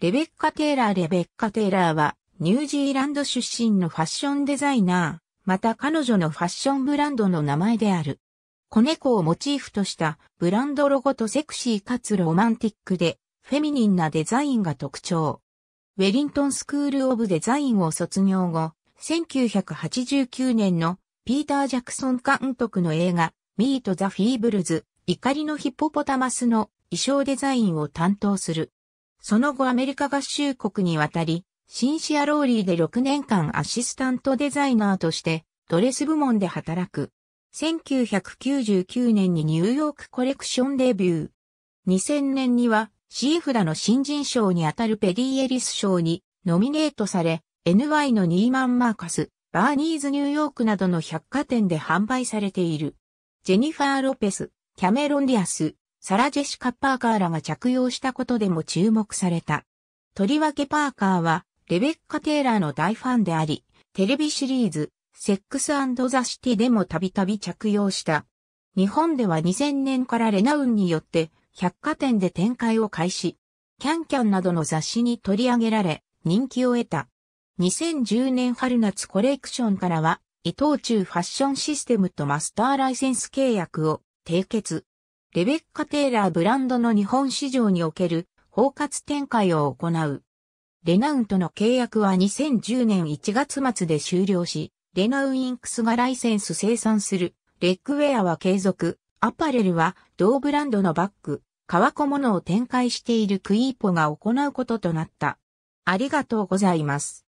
レベッカ・テイラーレベッカ・テイラーは、ニュージーランド出身のファッションデザイナー、また彼女のファッションブランドの名前である。子猫をモチーフとしたブランドロゴとセクシーかつロマンティックで、フェミニンなデザインが特徴。ウェリントンスクール・オブ・デザインを卒業後、1989年のピーター・ジャクソン監督の映画、ミート・ザ・フィーブルズ、怒りのヒポポタマスの衣装デザインを担当する。その後アメリカ合衆国に渡り、シンシアローリーで6年間アシスタントデザイナーとしてドレス部門で働く。1999年にニューヨークコレクションデビュー。2000年にはシーフラの新人賞にあたるペリー・エリス賞にノミネートされ、NY のニーマン・マーカス、バーニーズ・ニューヨークなどの百貨店で販売されている。ジェニファー・ロペス、キャメロン・ディアス、サラ・ジェシカ・パーカーらが着用したことでも注目された。とりわけパーカーは、レベッカ・テイラーの大ファンであり、テレビシリーズ、セックスザ・シティでもたびたび着用した。日本では2000年からレナウンによって百貨店で展開を開始。キャンキャンなどの雑誌に取り上げられ、人気を得た。2010年春夏コレクションからは、伊藤忠ファッションシステムとマスターライセンス契約を締結。レベッカ・テイラーブランドの日本市場における包括展開を行う。レナウンとの契約は2010年1月末で終了し、レナウインクスがライセンス生産する、レッグウェアは継続、アパレルは同ブランドのバッグ、革小物を展開しているクイーポが行うこととなった。ありがとうございます。